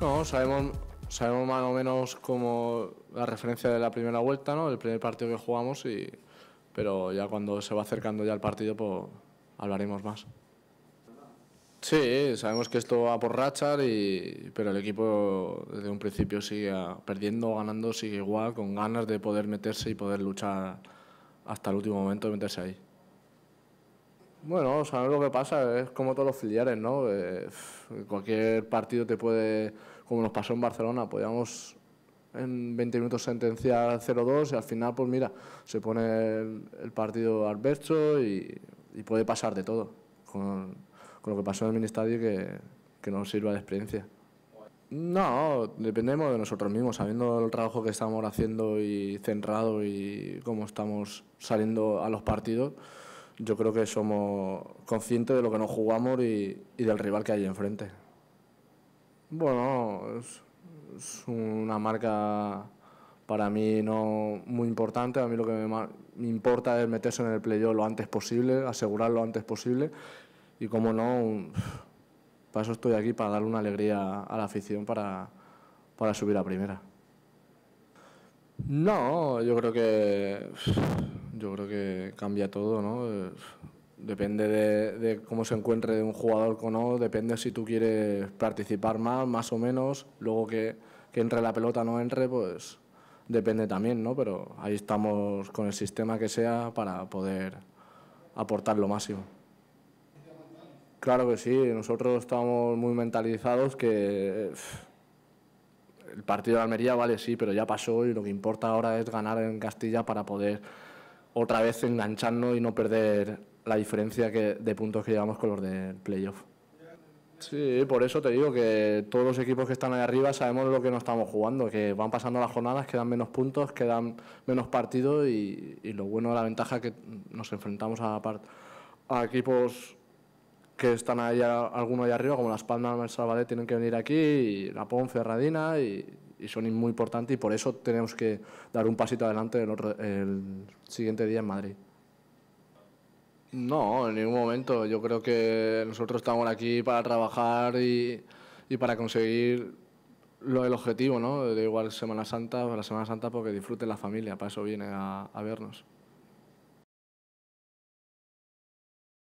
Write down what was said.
No, sabemos, sabemos más o menos como la referencia de la primera vuelta, ¿no? El primer partido que jugamos, y, pero ya cuando se va acercando ya el partido, pues hablaremos más. Sí, sabemos que esto va por rachar, y, pero el equipo desde un principio sigue perdiendo o ganando, sigue igual, con ganas de poder meterse y poder luchar hasta el último momento de meterse ahí. Bueno, sabes lo que pasa, es como todos los filiales, ¿no? Eh, cualquier partido te puede, como nos pasó en Barcelona, podíamos en 20 minutos sentenciar 0-2 y al final, pues mira, se pone el, partido alberto y, puede pasar de todo, con, lo que pasó en el Ministerio que, que nos sirva de experiencia. No, dependemos de nosotros mismos, sabiendo el trabajo que estamos haciendo y centrado y cómo estamos saliendo a los partidos yo creo que somos conscientes de lo que nos jugamos y, del rival que hay enfrente. Bueno, es, una marca para mí no muy importante. A mí lo que me, importa es meterse en el playoff lo antes posible, asegurar lo antes posible y, como no, para eso estoy aquí, para darle una alegría a la afición para, para subir a primera. No, yo creo que yo creo que cambia todo, ¿no? Eh, depende de, cómo se encuentre un jugador con no, depende si tú quieres participar más, más o menos, luego que, entre la pelota no entre, pues depende también, ¿no? Pero ahí estamos con el sistema que sea para poder aportar lo máximo. Claro que sí, nosotros estamos muy mentalizados que el partido de Almería vale, sí, pero ya pasó y lo que importa ahora es ganar en Castilla para poder otra vez engancharnos y no perder la diferencia que, de puntos que llevamos con los del playoff. Sí, por eso te digo que todos los equipos que están ahí arriba sabemos lo que no estamos jugando, que van pasando las jornadas, quedan menos puntos, quedan menos partidos y, lo bueno, de la ventaja es que nos enfrentamos a equipos que están ahí algunos allá arriba, como Las Palmas, El Salvador, tienen que venir aquí, y La Ferradina, y, y, son muy importantes, y por eso tenemos que dar un pasito adelante el, siguiente día en Madrid. No, en ningún momento. Yo creo que nosotros estamos aquí para trabajar y, y para conseguir lo, del objetivo, ¿no? De igual Semana Santa, la Semana Santa porque disfruten la familia, para eso viene a, a vernos.